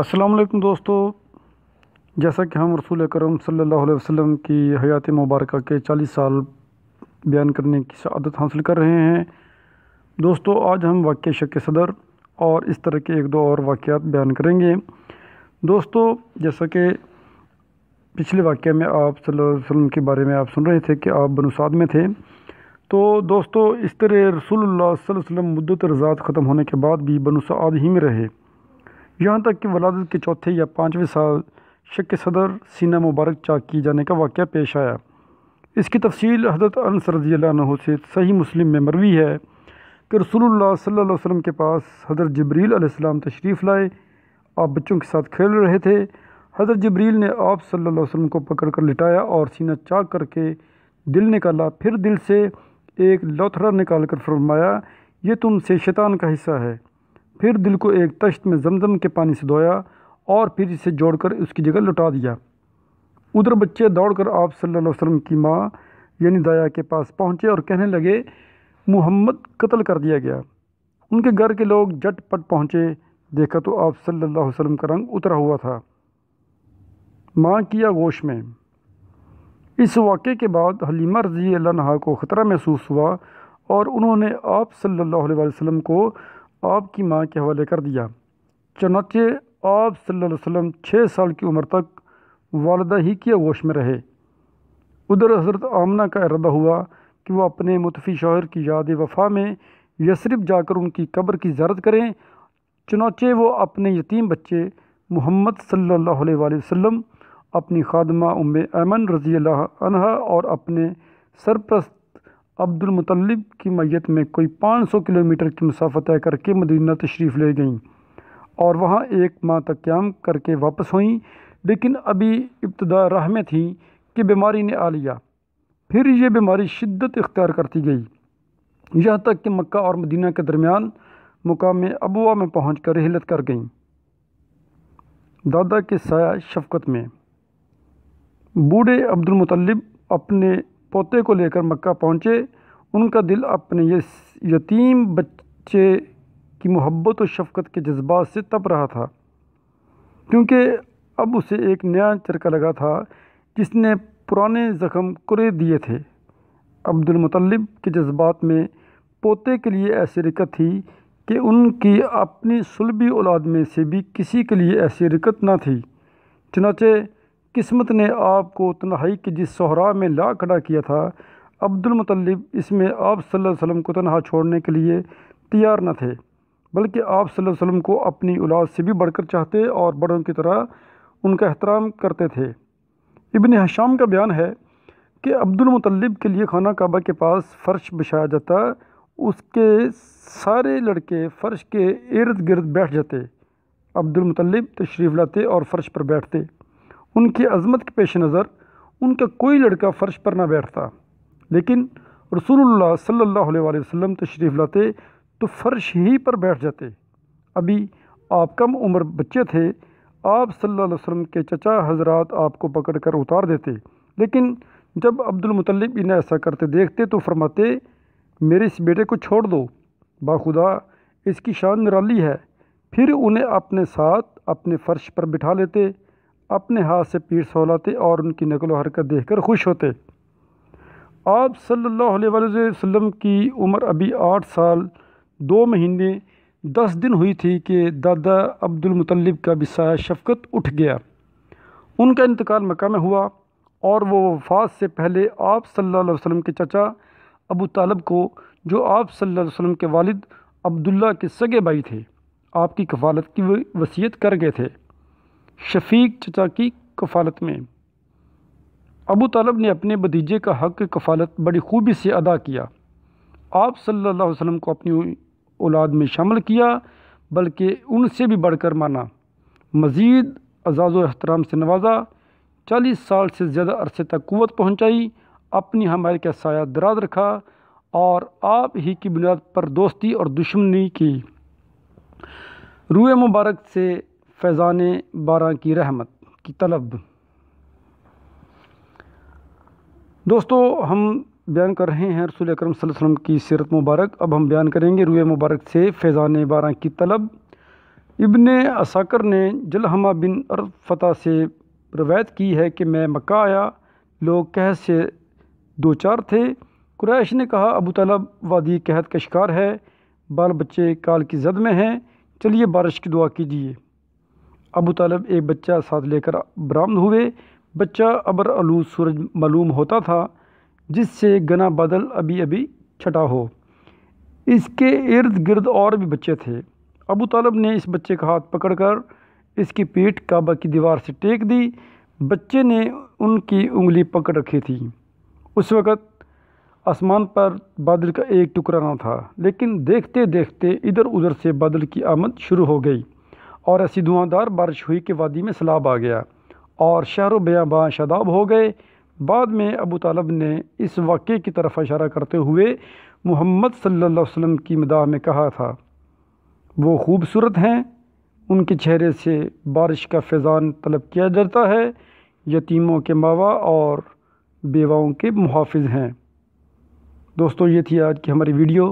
अस्सलाम वालेकुम दोस्तों जैसा कि हम रसूल करम सल्लल्लाहु अलैहि वसल्लम की हयात मुबारक के 40 साल बयान करने की शहादत हासिल कर रहे हैं दोस्तों आज हम वाक्य शक सदर और इस तरह के एक दो और वाक़ात बयान करेंगे दोस्तों जैसा कि पिछले वाक्य में आप सल्लल्लाहु अलैहि वसल्लम के बारे में आप सुन रहे थे कि आप बनुसाद में थे तो दोस्तों इस तरह रसूल वसल्लम मुद्दत रजात ख़त्म होने के बाद भी बनुसाद ही में रहे यहाँ तक कि वलादत के चौथे या पाँचवें साल शक सदर सीना मुबारक चाक किए जाने का वाक़ पेश आया इसकी तफसील हजरत अनस रज़ी से सही मुस्लिम में मरवी है कि रसूल सल्लल्लाहु के पास हज़रत जबरील तशरीफ़ लाए आप बच्चों के साथ खेल रहे थे हज़रत जबरील ने आप सल्ला अलैहि को पकड़ कर लिटाया और सीना चाक करके दिल निकाला फिर दिल से एक लौथरा निकाल कर फरमाया ये तुमसे शैतान का हिस्सा है फिर दिल को एक तश्त में जमजम के पानी से धोया और फिर इसे जोड़कर उसकी जगह लुटा दिया उधर बच्चे दौड़कर आप सल्लल्लाहु अलैहि वसल्लम की माँ यानी दया के पास पहुँचे और कहने लगे मोहम्मद कत्ल कर दिया गया उनके घर के लोग झटपट पहुँचे देखा तो आप सल्लल्लाहु अलैहि वसल्लम का रंग उतरा हुआ था माँ किया गोश में इस वाक़े के बाद हलीमा रजी अल्लाह को ख़तरा महसूस हुआ और उन्होंने आप सल्ला वसम को आपकी माँ के हवाले कर दिया चनाचे आप सल्लल्लाहु अलैहि वसल्लम छः साल की उम्र तक वालदा ही की आगोश में रहे उधर हज़रत आमना का इरादा हुआ कि वह अपने मुतफ़ी शोहर की याद वफा में यसरफ जाकर उनकी कब्र की ज्यारत करें चुनाचे वो अपने यतीम बच्चे मोहम्मद सल्लल्लाहु अलैहि वसल्लम अपनी खादमा उम अमन रज़ी अल्लाह और अपने सरप्रस्त अब्दुलमतलब की मैत में कोई 500 किलोमीटर की मुसाफत तय करके मदीना तशरीफ़ ले गईं और वहाँ एक माह तक क्याम करके वापस हुई लेकिन अभी इब्तदा राह में थी कि बीमारी ने आ लिया फिर ये बीमारी शिद्दत इख्तियार करती गई यहाँ तक कि मक्का और मदीना के दरमियान मुकाम अबुआ में पहुँच कर हिलत कर गईं दादा के साया शफकत में बूढ़े अब्दुलमतलब अपने पोते को लेकर मक्का पहुँचे उनका दिल अपने ये यतीम बच्चे की मोहब्बत और शफकत के जज्बात से तप रहा था क्योंकि अब उसे एक नया चरका लगा था जिसने पुराने ज़ख्म कुरे दिए थे अब्दुलमतलब के जज्बात में पोते के लिए ऐसी रिकत थी कि उनकी अपनी सुलभी औलाद में से भी किसी के लिए ऐसी रिकत ना थी चनाचे किस्मत ने आपको तनहाई के जिस सोहरा में ला खड़ा किया था अब्दुलमतलब इसमें आप वसल्लम को तनहा छोड़ने के लिए तैयार न थे बल्कि आप वसल्लम को अपनी औलाद से भी बढ़कर चाहते और बड़ों की तरह उनका एहतराम करते थे इबन हशाम का बयान है कि अब्दुलमतलब के लिए खाना काबा के पास फ़र्श बिछाया जाता उसके सारे लड़के फ़र्श के इर्द गिर्द बैठ जाते अब्दुलमतलब तशरीफ़ लाते और फ़र्श पर बैठते उनकी अजमत के पेश नज़र उनका कोई लड़का फ़र्श पर ना बैठता लेकिन रसूल सल्ला वसम तशरीफ़ लाते तो फ़र्श ही पर बैठ जाते अभी आप कम उम्र बच्चे थे आप सल्ला अलैहि के चचा हजरत आपको पकड़ कर उतार देते लेकिन जब अब्दुलमतल इन्हें ऐसा करते देखते तो फरमाते मेरे इस बेटे को छोड़ दो बाखुदा इसकी शान निराली है फिर उन्हें अपने साथ अपने फ़र्श पर बिठा लेते अपने हाथ से पीर सौलाते और उनकी नकल हरकत देख कर खुश होते आप सल्लल्लाहु अलैहि वसल्लम की उम्र अभी आठ साल दो महीने दस दिन हुई थी कि दादा अब्दुल मुतल्लिब का बिसाया शफकत उठ गया उनका इंतकाल मक्का में हुआ और वो वफात से पहले आप सल्लल्लाहु अलैहि वसल्लम के चचा अबू तालब को जो आप सल्लल्लाहु अलैहि वसल्लम के वालिद अब्दुल्ला के सगे भाई थे आपकी कफालत की वसीयत कर गए थे शफीक चचा की कफालत में अबू तलब ने अपने भतीजे का हक कफालत बड़ी खूबी से अदा किया आप सल्लल्लाहु अलैहि वसल्लम को अपनी औलाद में शामिल किया बल्कि उनसे भी बढ़कर माना मज़ीद अज़ाज़ अहतराम से नवाजा चालीस साल से ज़्यादा अरसे तक क़वत पहुँचाई अपनी हमारे का साया दराज रखा और आप ही की बुनियाद पर दोस्ती और दुश्मनी की रूए मुबारक से फैज़ान बारा की रहमत की तलब दोस्तों हम बयान कर रहे हैं रसूल अक्रम वसम की सीरत मुबारक अब हम बयान करेंगे रुए मुबारक से फैज़ान बारा की तलब इबन असाकर ने जलहमा बिन अरफता से रवायत की है कि मैं मक्का आया लोग कह से दो चार थे क्रैश ने कहा अबू तलब वादी कहत का शिकार है बाल बच्चे काल की जद में हैं चलिए बारिश की दुआ कीजिए अबू तालब एक बच्चा साथ लेकर बरामद हुए बच्चा अबर आलू सूरज मालूम होता था जिससे गना बादल अभी अभी छटा हो इसके इर्द गिर्द और भी बच्चे थे अबू तालब ने इस बच्चे का हाथ पकड़कर इसकी पीठ काबा की दीवार से टेक दी बच्चे ने उनकी उंगली पकड़ रखी थी उस वक़्त आसमान पर बादल का एक टुकड़ा ना था लेकिन देखते देखते इधर उधर से बादल की आमद शुरू हो गई और ऐसी धुआंधार बारिश हुई कि वादी में सैलाब आ गया और शहर बयाबा शादाब हो गए बाद में अबू तालब ने इस वाक़े की तरफ इशारा करते हुए मोहम्मद सल्लल्लाहु अलैहि वसल्लम की मदाह में कहा था वो खूबसूरत हैं उनके चेहरे से बारिश का फैज़ान तलब किया जाता है यतीमों के मावा और बेवाओं के मुहाफ़ हैं दोस्तों ये थी आज की हमारी वीडियो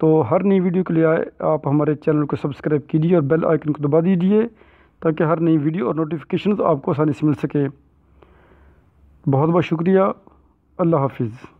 तो हर नई वीडियो के लिए आप हमारे चैनल को सब्सक्राइब कीजिए और बेल आइकन को दबा दीजिए ताकि हर नई वीडियो और नोटिफिकेशन आपको आसानी से मिल सके बहुत बहुत शुक्रिया अल्लाह हाफिज़